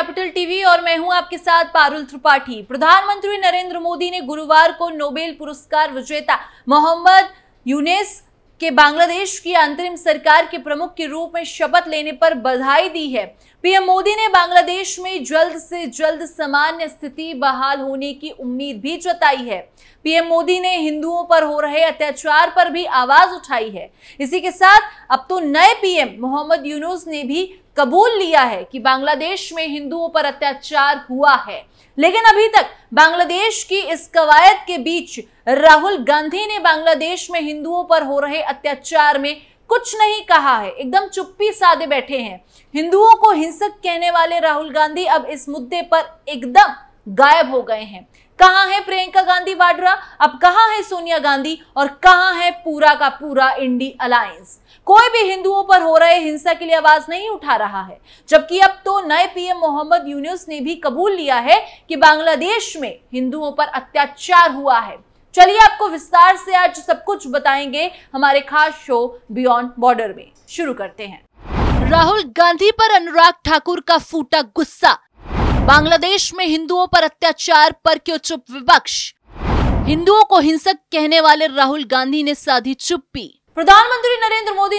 capital TV और मैं हूं आपके साथ पारुल त्रिपाठी प्रधानमंत्री नरेंद्र मोदी ने गुरुवार को नोबेल पुरस्कार विजेता मोहम्मद यूनेस के बांग्लादेश की अंतरिम सरकार के प्रमुख के रूप में शपथ लेने पर बधाई दी है पीएम मोदी ने बांग्लादेश में जल्द से जल्द सामान्य स्थिति बहाल होने की उम्मीद भी जताई है पीएम मोदी ने हिंदुओं पर हो रहे अत्याचार पर भी आवाज उठाई है इसी के साथ अब तो नए पीएम मोहम्मद यूनुस ने भी कबूल लिया है कि बांग्लादेश में हिंदुओं पर अत्याचार हुआ है लेकिन अभी तक बांग्लादेश की इस कवायद के बीच राहुल गांधी ने बांग्लादेश में हिंदुओं पर हो रहे अत्याचार में कुछ नहीं कहा है एकदम चुप्पी साधे बैठे हैं हिंदुओं को हिंसक कहने वाले राहुल गांधी अब इस मुद्दे पर एकदम गायब हो गए हैं कहा है प्रियंका गांधी वाड्रा अब कहा है सोनिया गांधी और कहा है पूरा का पूरा इंडी अलायंस कोई भी हिंदुओं पर हो रहे हिंसा के लिए आवाज नहीं उठा रहा है जबकि अब तो नए पीएम मोहम्मद यूनुस ने भी कबूल लिया है कि बांग्लादेश में हिंदुओं पर अत्याचार हुआ है चलिए आपको विस्तार से आज सब कुछ बताएंगे हमारे खास शो बियॉन्ड बॉर्डर में शुरू करते हैं राहुल गांधी पर अनुराग ठाकुर का फूटा गुस्सा बांग्लादेश में हिंदुओं पर अत्याचार पर क्यों चुप विपक्ष हिंदुओं को हिंसक कहने वाले राहुल गांधी ने साधी चुप्पी प्रधानमंत्री नरेंद्र मोदी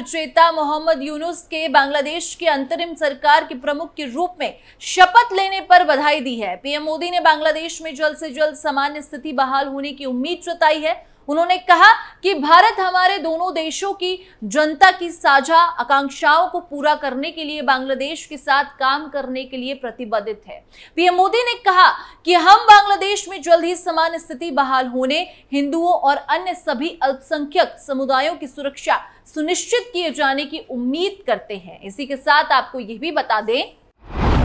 विजेता मोहम्मद यूनुस के बांग्लादेश के अंतरिम सरकार के प्रमुख के रूप में शपथ लेने पर बधाई दी है पीएम मोदी ने बांग्लादेश में जल्द से जल्द सामान्य स्थिति बहाल होने की उम्मीद जताई है उन्होंने कहा कि भारत हमारे दोनों देशों की जनता की साझा आकांक्षाओं को पूरा करने के लिए बांग्लादेश के साथ काम करने के लिए प्रतिबद्ध है पीएम मोदी ने कहा कि हम बांग्लादेश में जल्द ही समान स्थिति बहाल होने हिंदुओं और अन्य सभी अल्पसंख्यक समुदायों की सुरक्षा सुनिश्चित किए जाने की उम्मीद करते हैं इसी के साथ आपको यह भी बता दें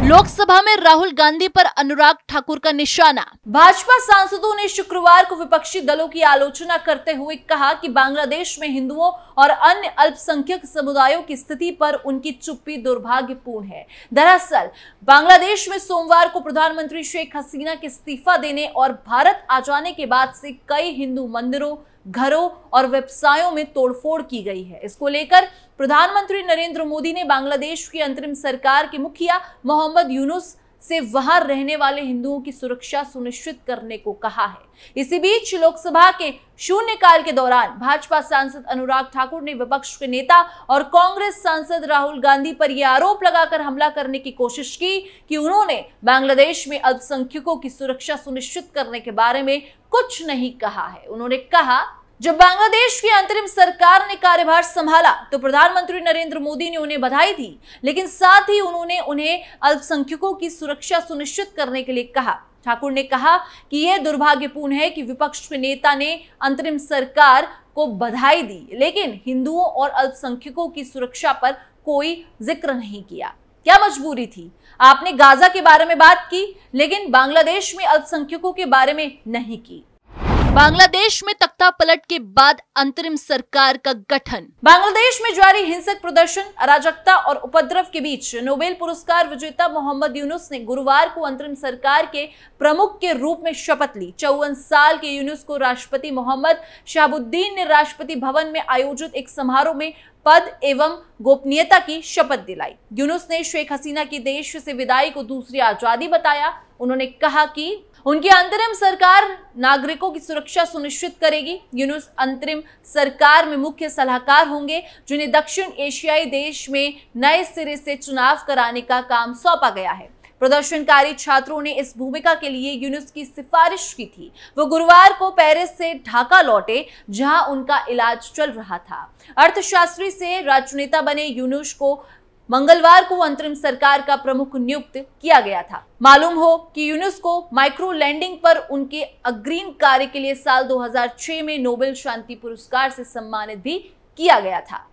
लोकसभा में राहुल गांधी पर अनुराग ठाकुर का निशाना भाजपा सांसदों ने शुक्रवार को विपक्षी दलों की आलोचना करते हुए कहा कि बांग्लादेश में हिंदुओं और अन्य अल्पसंख्यक समुदायों की स्थिति पर उनकी चुप्पी दुर्भाग्यपूर्ण है दरअसल बांग्लादेश में सोमवार को प्रधानमंत्री शेख हसीना के इस्तीफा देने और भारत आ जाने के बाद से कई हिंदू मंदिरों घरों और व्यवसायों में तोड़फोड़ की गई है इसको लेकर प्रधानमंत्री नरेंद्र मोदी ने बांग्लादेश की अंतरिम सरकार के मुखिया मोहम्मद यूनुस से वहां रहने वाले हिंदुओं की सुरक्षा सुनिश्चित करने को कहा है इसी बीच लोकसभा के शून्यकाल के दौरान भाजपा सांसद अनुराग ठाकुर ने विपक्ष के नेता और कांग्रेस सांसद राहुल गांधी पर यह आरोप लगाकर हमला करने की कोशिश की कि उन्होंने बांग्लादेश में अल्पसंख्यकों की सुरक्षा सुनिश्चित करने के बारे में कुछ नहीं कहा है उन्होंने कहा जब बांग्लादेश की अंतरिम सरकार ने कार्यभार संभाला तो प्रधानमंत्री नरेंद्र मोदी ने उन्हें बधाई दी लेकिन साथ ही उन्होंने उन्हें अल्पसंख्यकों की सुरक्षा सुनिश्चित करने के लिए कहा ठाकुर ने कहा कि यह दुर्भाग्यपूर्ण है कि विपक्ष के नेता ने अंतरिम सरकार को बधाई दी लेकिन हिंदुओं और अल्पसंख्यकों की सुरक्षा पर कोई जिक्र नहीं किया क्या मजबूरी थी आपने गाजा के बारे में बात की लेकिन बांग्लादेश में अल्पसंख्यकों के बारे में नहीं की बांग्लादेश में तख्ता पलट के बाद अंतरिम सरकार का गठन बांग्लादेश में जारी हिंसक प्रदर्शन अराजकता और उपद्रव के बीच नोबेल पुरस्कार विजेता मोहम्मद यूनुस ने गुरुवार को अंतरिम सरकार के प्रमुख के रूप में शपथ ली चौवन साल के यूनुस को राष्ट्रपति मोहम्मद शहाबुद्दीन ने राष्ट्रपति भवन में आयोजित एक समारोह में पद एवं गोपनीयता की शपथ दिलाई यूनुस ने शेख हसीना की देश से विदाई को दूसरी आजादी बताया उन्होंने कहा कि उनकी अंतरिम सरकार नागरिकों की सुरक्षा सुनिश्चित करेगी यूनुस अंतरिम सरकार में मुख्य सलाहकार होंगे जिन्हें दक्षिण एशियाई देश में नए सिरे से चुनाव कराने का काम सौंपा गया है प्रदर्शनकारी छात्रों ने इस भूमिका के लिए यूनुस की सिफारिश की थी वो गुरुवार को पेरिस से ढाका लौटे जहां उनका इलाज चल रहा था अर्थशास्त्री से राजनेता बने यूनुस को मंगलवार को अंतरिम सरकार का प्रमुख नियुक्त किया गया था मालूम हो कि यूनेस्को माइक्रो लैंडिंग पर उनके अग्रिम कार्य के लिए साल 2006 में नोबेल शांति पुरस्कार से सम्मानित भी किया गया था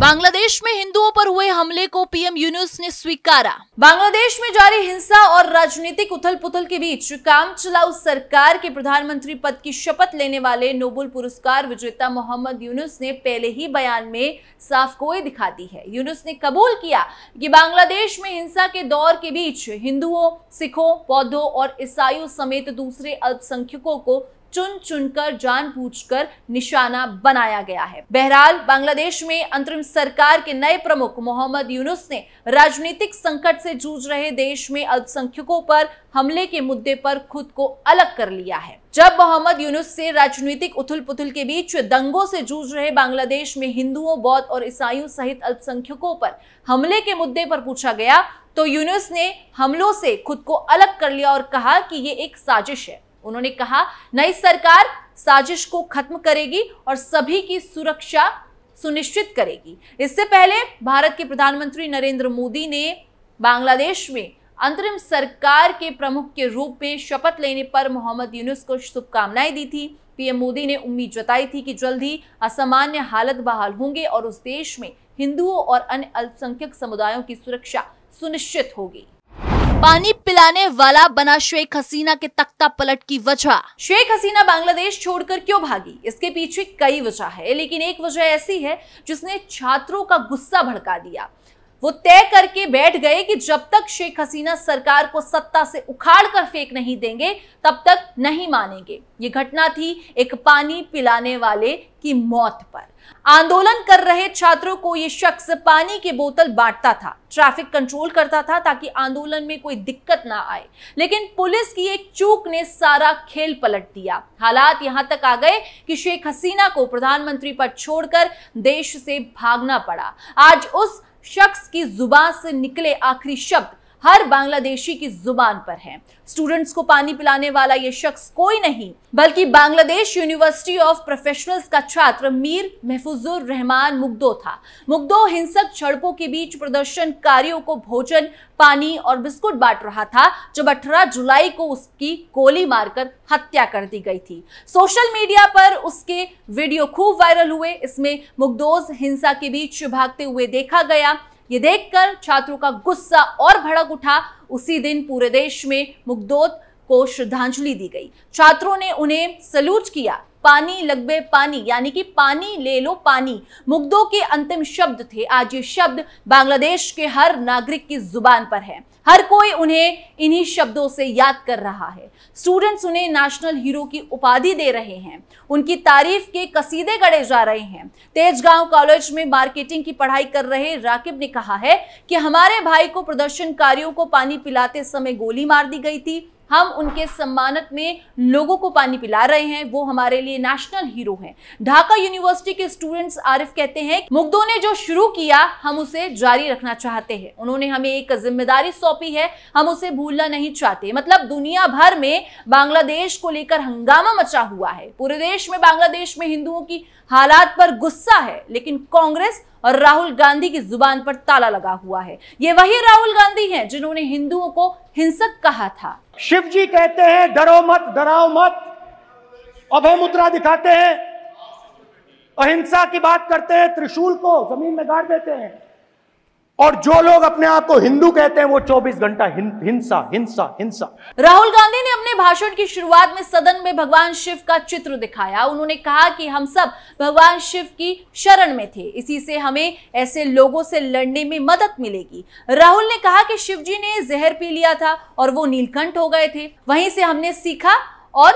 बांग्लादेश में हिंदुओं पर हुए हमले को पीएम यूनुस ने स्वीकारा बांग्लादेश में जारी हिंसा और राजनीतिक उथल पुथल के बीच काम चलाऊ सरकार के प्रधानमंत्री पद की शपथ लेने वाले नोबल पुरस्कार विजेता मोहम्मद यूनुस ने पहले ही बयान में साफ गोई दिखा दी है यूनुस ने कबूल किया कि बांग्लादेश में हिंसा के दौर के बीच हिंदुओं सिखों बौद्धों और ईसाइयों समेत दूसरे अल्पसंख्यकों को चुन चुनकर जानबूझकर निशाना बनाया गया है बहरहाल बांग्लादेश में अंतरिम सरकार के नए प्रमुख मोहम्मद यूनुस ने राजनीतिक संकट से जूझ रहे देश में अल्पसंख्यकों पर हमले के मुद्दे पर खुद को अलग कर लिया है जब मोहम्मद यूनुस से राजनीतिक उथल पुथल के बीच दंगों से जूझ रहे बांग्लादेश में हिंदुओं बौद्ध और ईसाइयों सहित अल्पसंख्यकों पर हमले के मुद्दे पर पूछा गया तो यूनुस ने हमलों से खुद को अलग कर लिया और कहा कि ये एक साजिश है उन्होंने कहा नई सरकार साजिश को खत्म करेगी और सभी की सुरक्षा सुनिश्चित करेगी इससे पहले भारत के प्रधानमंत्री नरेंद्र मोदी ने बांग्लादेश में अंतरिम सरकार के प्रमुख के रूप में शपथ लेने पर मोहम्मद यूनुस को शुभकामनाएं दी थी पीएम मोदी ने उम्मीद जताई थी कि जल्द ही असामान्य हालत बहाल होंगे और उस देश में हिंदुओं और अन्य अल्पसंख्यक समुदायों की सुरक्षा सुनिश्चित होगी पानी पिलाने वाला बना शेख हसीना के तख्ता पलट की वजह शेख हसीना बांग्लादेश छोड़कर क्यों भागी इसके पीछे कई वजह है लेकिन एक वजह ऐसी है जिसने छात्रों का गुस्सा भड़का दिया वो तय करके बैठ गए कि जब तक शेख हसीना सरकार को सत्ता से उखाड़ कर फेंक नहीं देंगे तब तक नहीं मानेंगे ये घटना थी एक पानी पिलाने वाले की मौत पर आंदोलन कर रहे छात्रों को ये शख्स पानी की बोतल बांटता था ट्रैफिक कंट्रोल करता था ताकि आंदोलन में कोई दिक्कत ना आए लेकिन पुलिस की एक चूक ने सारा खेल पलट दिया हालात यहां तक आ गए कि शेख हसीना को प्रधानमंत्री पर छोड़कर देश से भागना पड़ा आज उस शख्स की जुबान से निकले आखिरी शब्द हर बांग्लादेशी की जुबान पर है स्टूडेंट्स को पानी पिलाने वाला ये शख्स कोई नहीं बल्कि बांग्लादेश यूनिवर्सिटी ऑफ प्रोफेशनल्स का छात्र मीर महफूजुर रहमान मुग्दो था मुग्दो हिंसक झड़पों के बीच प्रदर्शनकारियों को भोजन पानी और बिस्कुट बांट रहा था जब 18 जुलाई को उसकी गोली मारकर हत्या कर दी गई थी सोशल मीडिया पर उसके वीडियो खूब वायरल हुए इसमें मुग्दोज हिंसा के बीच भागते हुए देखा गया ये देखकर छात्रों का गुस्सा और भड़क उठा उसी दिन पूरे देश में मुग्धोत को श्रद्धांजलि दी गई छात्रों ने उन्हें सल्यूट किया पानी लगबे पानी यानी कि पानी ले लो पानी मुग्धों के अंतिम शब्द थे आज ये शब्द बांग्लादेश के हर नागरिक की जुबान पर है हर कोई उन्हें इन्हीं शब्दों से याद कर रहा है स्टूडेंट्स उन्हें नेशनल हीरो की उपाधि दे रहे हैं उनकी तारीफ के कसीदे गढ़े जा रहे हैं तेजगांव कॉलेज में मार्केटिंग की पढ़ाई कर रहे राकिब ने कहा है कि हमारे भाई को प्रदर्शनकारियों को पानी पिलाते समय गोली मार दी गई थी हम उनके सम्मानत में लोगों को पानी पिला रहे हैं वो हमारे लिए नेशनल हीरो हैं ढाका यूनिवर्सिटी के स्टूडेंट्स आरिफ कहते हैं मुग्धों ने जो शुरू किया हम उसे जारी रखना चाहते हैं उन्होंने हमें एक जिम्मेदारी सौंपी है हम उसे भूलना नहीं चाहते मतलब दुनिया भर में बांग्लादेश को लेकर हंगामा मचा हुआ है पूरे देश में बांग्लादेश में हिंदुओं की हालात पर गुस्सा है लेकिन कांग्रेस और राहुल गांधी की जुबान पर ताला लगा हुआ है ये वही राहुल गांधी हैं जिन्होंने हिंदुओं को हिंसक कहा था शिव जी कहते हैं डरो मत डराओ मत अभय मुद्रा दिखाते हैं अहिंसा की बात करते हैं त्रिशूल को जमीन में गाड़ देते हैं और जो लोग अपने आप को हिंदू कहते हैं वो 24 घंटा हिंसा हिंसा हिंसा राहुल गांधी ने अपने भाषण की शुरुआत में सदन में भगवान शिव का चित्र दिखाया उन्होंने कहा कि हम सब भगवान शिव की शरण में थे इसी से हमें ऐसे लोगों से लड़ने में मदद मिलेगी राहुल ने कहा कि शिव जी ने जहर पी लिया था और वो नीलकंठ हो गए थे वहीं से हमने सीखा और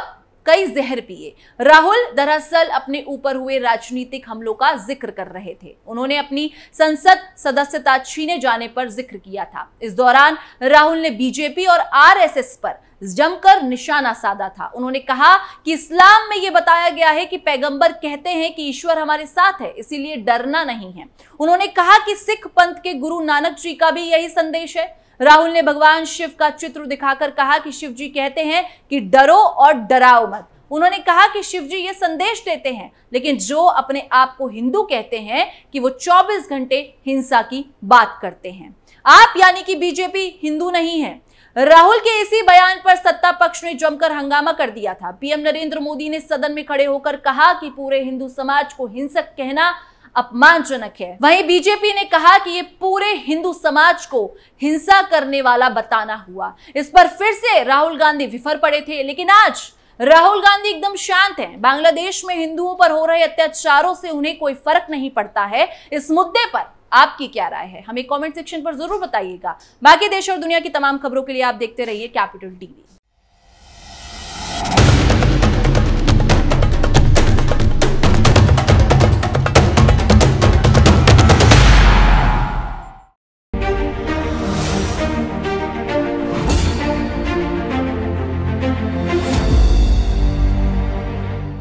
कई जहर पिए राहुल दरअसल अपने ऊपर हुए राजनीतिक हमलों का जिक्र कर रहे थे उन्होंने अपनी संसद सदस्यता छीने जाने पर जिक्र किया था इस दौरान राहुल ने बीजेपी और आरएसएस पर जमकर निशाना साधा था उन्होंने कहा कि इस्लाम में यह बताया गया है कि पैगंबर कहते हैं कि ईश्वर हमारे साथ है इसीलिए डरना नहीं है उन्होंने कहा कि सिख पंथ के गुरु नानक जी का भी यही संदेश है राहुल ने भगवान शिव का चित्र दिखाकर कहा कि शिव जी कहते हैं कि डरो और डराओ मत उन्होंने कहा कि शिव जी ये संदेश देते हैं लेकिन जो अपने आप को हिंदू कहते हैं कि वो 24 घंटे हिंसा की बात करते हैं आप यानी कि बीजेपी हिंदू नहीं है राहुल के इसी बयान पर सत्ता पक्ष ने जमकर हंगामा कर दिया था पीएम नरेंद्र मोदी ने सदन में खड़े होकर कहा कि पूरे हिंदू समाज को हिंसक कहना अपमानजनक है वहीं बीजेपी ने कहा कि ये पूरे हिंदू समाज को हिंसा करने वाला बताना हुआ इस पर फिर से राहुल गांधी विफर पड़े थे लेकिन आज राहुल गांधी एकदम शांत हैं बांग्लादेश में हिंदुओं पर हो रहे अत्याचारों से उन्हें कोई फर्क नहीं पड़ता है इस मुद्दे पर आपकी क्या राय है हमें कमेंट सेक्शन पर जरूर बताइएगा बाकी देश और दुनिया की तमाम खबरों के लिए आप देखते रहिए कैपिटल टीवी